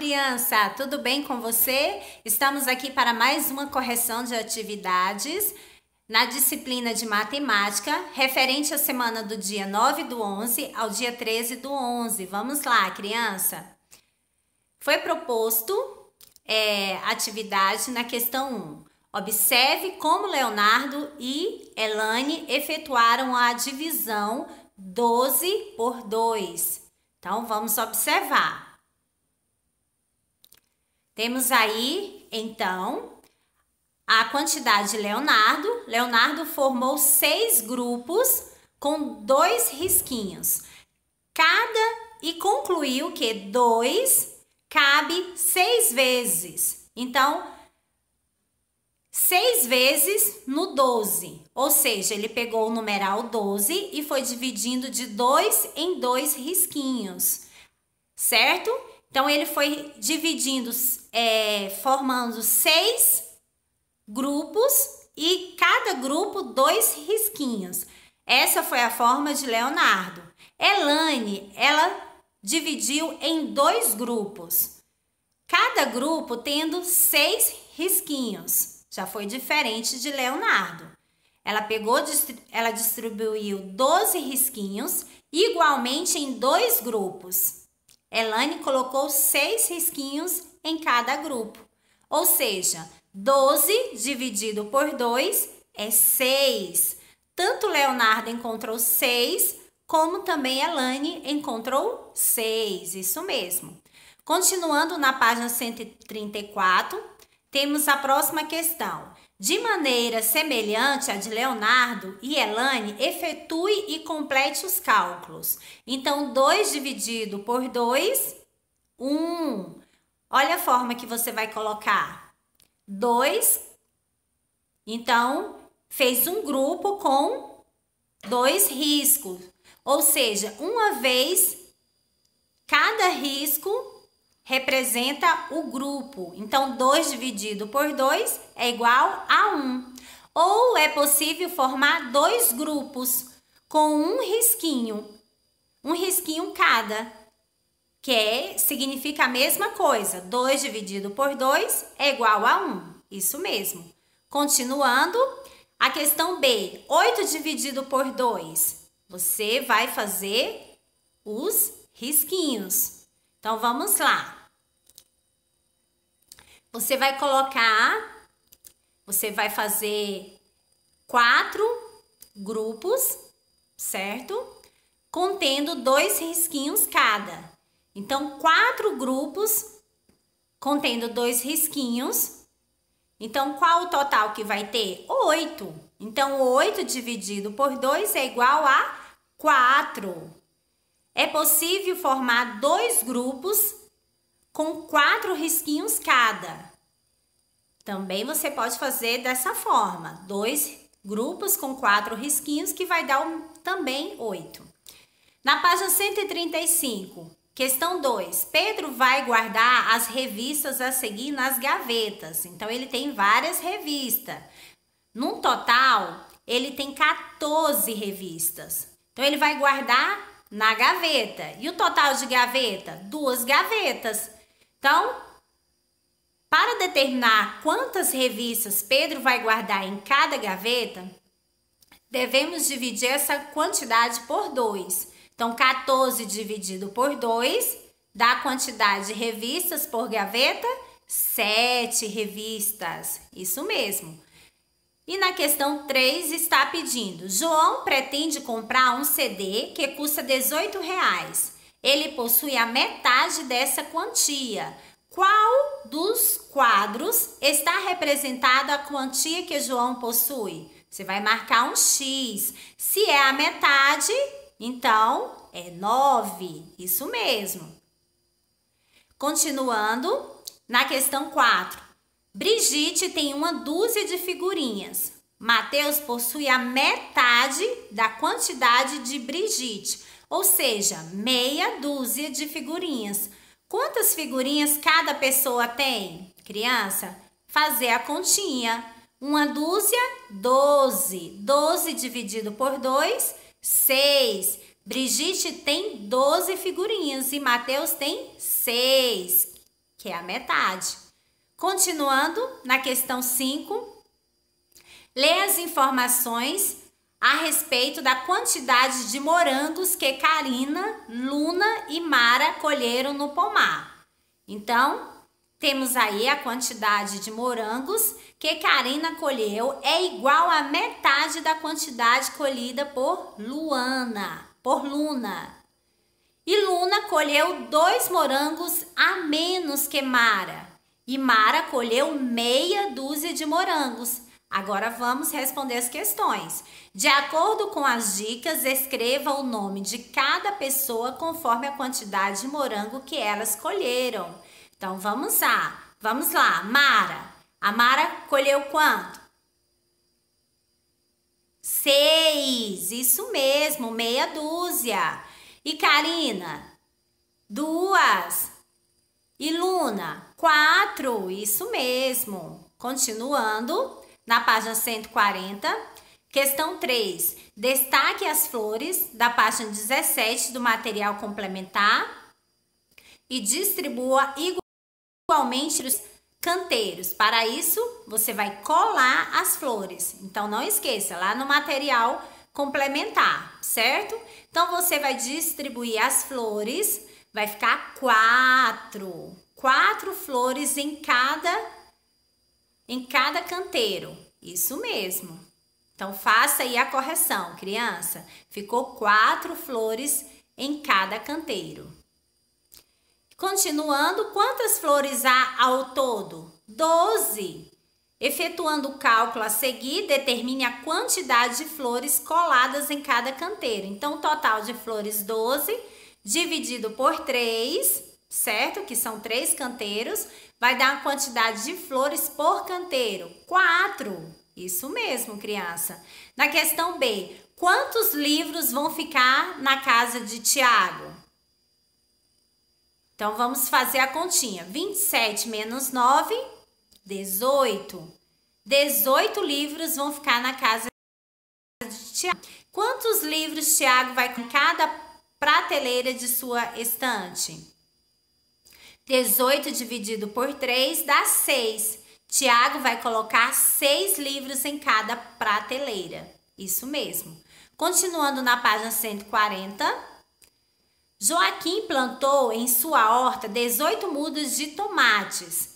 criança! Tudo bem com você? Estamos aqui para mais uma correção de atividades na disciplina de matemática, referente à semana do dia 9 do 11 ao dia 13 do 11. Vamos lá, criança! Foi proposto é, atividade na questão 1. Observe como Leonardo e Elane efetuaram a divisão 12 por 2. Então, vamos observar. Temos aí, então, a quantidade de Leonardo. Leonardo formou seis grupos com dois risquinhos. Cada e concluiu que dois cabe seis vezes. Então, seis vezes no 12. Ou seja, ele pegou o numeral 12 e foi dividindo de dois em dois risquinhos, certo? Então ele foi dividindo, é, formando seis grupos e cada grupo dois risquinhos. Essa foi a forma de Leonardo. Elaine, ela dividiu em dois grupos, cada grupo tendo seis risquinhos. Já foi diferente de Leonardo. Ela pegou, ela distribuiu 12 risquinhos igualmente em dois grupos. Elaine colocou seis risquinhos em cada grupo, ou seja, 12 dividido por 2 é 6. Tanto Leonardo encontrou 6, como também Elaine encontrou 6, isso mesmo. Continuando na página 134, temos a próxima questão. De maneira semelhante à de Leonardo e Elane, efetue e complete os cálculos. Então, 2 dividido por 2, 1. Um. Olha a forma que você vai colocar. 2. Então, fez um grupo com dois riscos. Ou seja, uma vez cada risco representa o grupo. Então, 2 dividido por 2 é igual a 1. Um. Ou é possível formar dois grupos com um risquinho, um risquinho cada, que é, significa a mesma coisa. 2 dividido por 2 é igual a 1. Um. Isso mesmo. Continuando, a questão B, 8 dividido por 2. Você vai fazer os risquinhos. Então vamos lá. Você vai colocar, você vai fazer quatro grupos, certo? Contendo dois risquinhos cada. Então, quatro grupos contendo dois risquinhos. Então, qual o total que vai ter? Oito. Então, oito dividido por dois é igual a quatro. É possível formar dois grupos com quatro risquinhos cada. Também você pode fazer dessa forma, dois grupos com quatro risquinhos que vai dar um, também oito. Na página 135, questão 2, Pedro vai guardar as revistas a seguir nas gavetas. Então ele tem várias revistas. Num total, ele tem 14 revistas. Então ele vai guardar na gaveta. E o total de gaveta? Duas gavetas. Então, para determinar quantas revistas Pedro vai guardar em cada gaveta, devemos dividir essa quantidade por 2. Então, 14 dividido por 2 dá a quantidade de revistas por gaveta? 7 revistas. Isso mesmo. E na questão 3 está pedindo: João pretende comprar um CD que custa 18 reais. Ele possui a metade dessa quantia. Qual dos quadros está representada a quantia que João possui? Você vai marcar um X. Se é a metade, então é 9. Isso mesmo. Continuando, na questão 4. Brigitte tem uma dúzia de figurinhas. Mateus possui a metade da quantidade de Brigitte, ou seja, meia dúzia de figurinhas. Quantas figurinhas cada pessoa tem? Criança, fazer a continha. Uma dúzia, 12. 12 dividido por 2, 6. Brigitte tem 12 figurinhas e Mateus tem 6, que é a metade. Continuando na questão 5, leia as informações a respeito da quantidade de morangos que Karina, Luna e Mara colheram no pomar. Então, temos aí a quantidade de morangos que Karina colheu é igual a metade da quantidade colhida por Luana, por Luna. E Luna colheu dois morangos a menos que Mara. E Mara colheu meia dúzia de morangos. Agora vamos responder as questões. De acordo com as dicas, escreva o nome de cada pessoa conforme a quantidade de morango que elas colheram. Então vamos lá. Vamos lá, Mara. A Mara colheu quanto? Seis, isso mesmo, meia dúzia. E Karina? Duas. E Luna? 4, isso mesmo. Continuando, na página 140, questão 3. Destaque as flores da página 17 do material complementar e distribua igualmente os canteiros. Para isso, você vai colar as flores. Então, não esqueça, lá no material complementar, certo? Então, você vai distribuir as flores, vai ficar quatro quatro flores em cada em cada canteiro. Isso mesmo. Então faça aí a correção, criança. Ficou quatro flores em cada canteiro. Continuando, quantas flores há ao todo? Doze. Efetuando o cálculo a seguir, determine a quantidade de flores coladas em cada canteiro. Então, total de flores 12, dividido por 3, certo? Que são três canteiros, vai dar a quantidade de flores por canteiro? Quatro. Isso mesmo, criança. Na questão B, quantos livros vão ficar na casa de Tiago? Então vamos fazer a continha. 27 menos 9, 18. 18 livros vão ficar na casa de Tiago. Quantos livros Tiago vai com cada prateleira de sua estante? 18 dividido por 3 dá 6. Tiago vai colocar seis livros em cada prateleira. Isso mesmo. Continuando na página 140, Joaquim plantou em sua horta 18 mudas de tomates,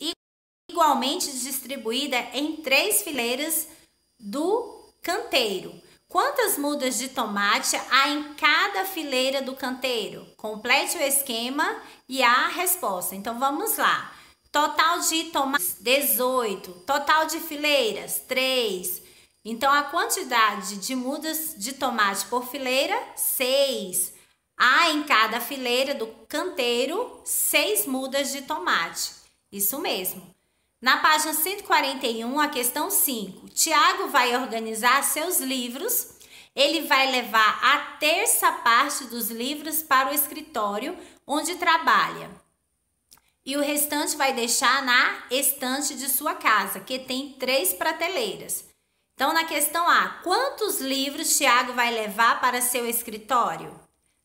igualmente distribuída em três fileiras do canteiro. Quantas mudas de tomate há em cada fileira do canteiro? Complete o esquema e a resposta. Então vamos lá. Total de tomates 18, total de fileiras 3. Então a quantidade de mudas de tomate por fileira 6. Há em cada fileira do canteiro 6 mudas de tomate. Isso mesmo. Na página 141, a questão 5, Tiago vai organizar seus livros ele vai levar a terça parte dos livros para o escritório onde trabalha. E o restante vai deixar na estante de sua casa, que tem três prateleiras. Então, na questão A, quantos livros Tiago vai levar para seu escritório?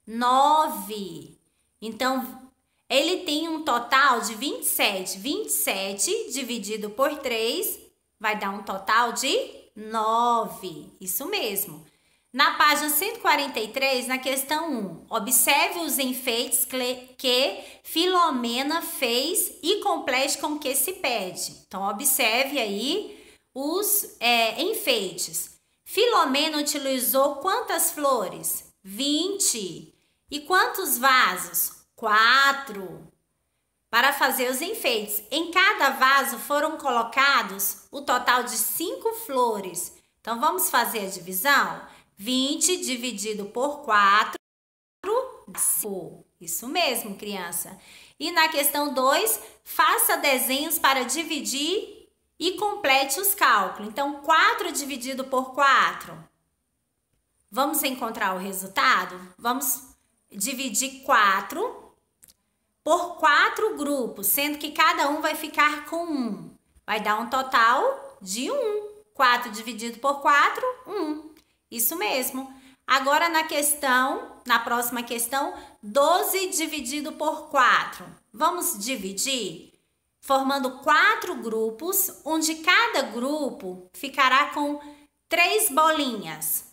Nove. Então, ele tem um total de 27. 27 dividido por 3 vai dar um total de 9. Isso mesmo. Na página 143, na questão 1, observe os enfeites que Filomena fez e complete com o que se pede. Então, observe aí os é, enfeites. Filomena utilizou quantas flores? 20. E quantos vasos? Quatro. Para fazer os enfeites, em cada vaso foram colocados o total de cinco flores. Então, vamos fazer a divisão? 20 dividido por 4, 5. Isso mesmo, criança. E na questão 2, faça desenhos para dividir e complete os cálculos. Então, 4 dividido por 4. Vamos encontrar o resultado? Vamos dividir 4 por 4 grupos, sendo que cada um vai ficar com 1. Vai dar um total de 1. 4 dividido por 4, 1. Isso mesmo. Agora na questão, na próxima questão, 12 dividido por 4. Vamos dividir formando quatro grupos, onde cada grupo ficará com três bolinhas.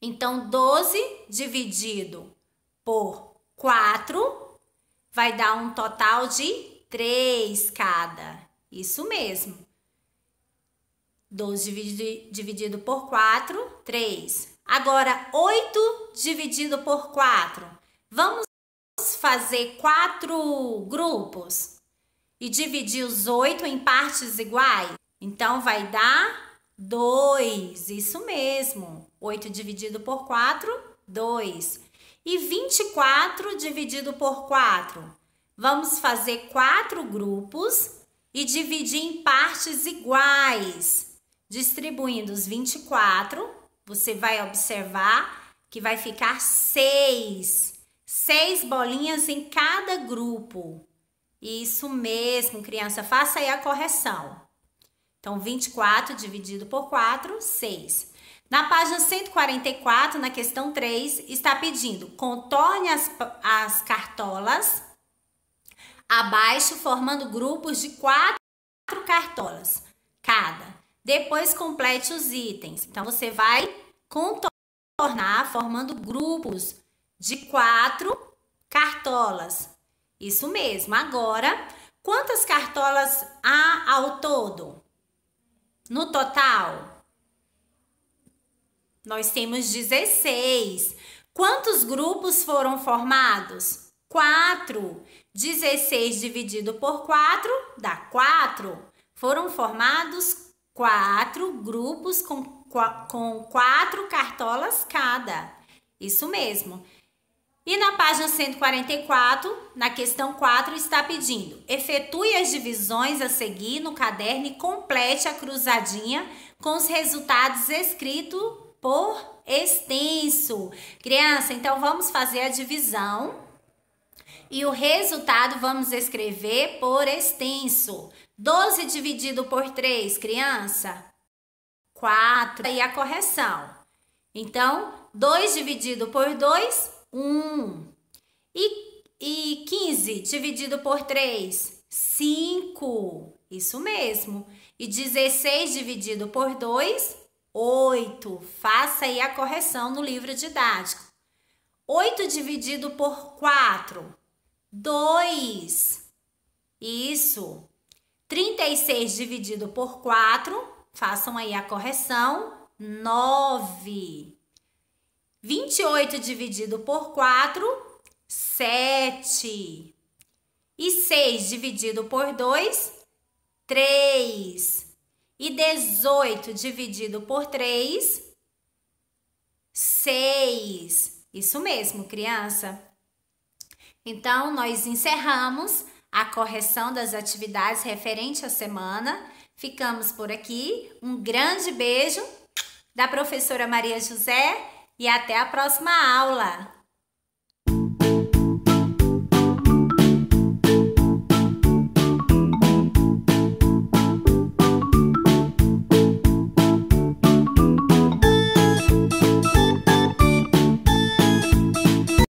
Então, 12 dividido por 4 vai dar um total de 3 cada. Isso mesmo. 12 dividido por 4, 3. Agora, 8 dividido por 4. Vamos fazer 4 grupos e dividir os 8 em partes iguais. Então, vai dar 2. Isso mesmo. 8 dividido por 4, 2. E 24 dividido por 4. Vamos fazer 4 grupos e dividir em partes iguais distribuindo os 24, você vai observar que vai ficar 6. 6 bolinhas em cada grupo. Isso mesmo, criança, faça aí a correção. Então, 24 dividido por 4, 6. Na página 144, na questão 3, está pedindo: contorne as, as cartolas abaixo, formando grupos de 4 cartolas cada. Depois complete os itens. Então você vai contornar formando grupos de quatro cartolas. Isso mesmo. Agora, quantas cartolas há ao todo? No total, nós temos 16. Quantos grupos foram formados? Quatro. 16 dividido por 4 dá 4. Foram formados quatro grupos com, com quatro cartolas cada. Isso mesmo. E na página 144, na questão 4, está pedindo: efetue as divisões a seguir no caderno e complete a cruzadinha com os resultados escritos por extenso. Criança, então vamos fazer a divisão e o resultado vamos escrever por extenso. 12 dividido por 3, criança? 4. E a correção. Então, 2 dividido por 2, 1. E, e 15 dividido por 3, 5. Isso mesmo. E 16 dividido por 2, 8. Faça aí a correção no livro didático. 8 dividido por 4, 2. Isso. 36 dividido por 4, façam aí a correção, 9. 28 dividido por 4, 7. E 6 dividido por 2, 3. E 18 dividido por 3, 6. Isso mesmo, criança. Então, nós encerramos a correção das atividades referente à semana. Ficamos por aqui. Um grande beijo da professora Maria José e até a próxima aula!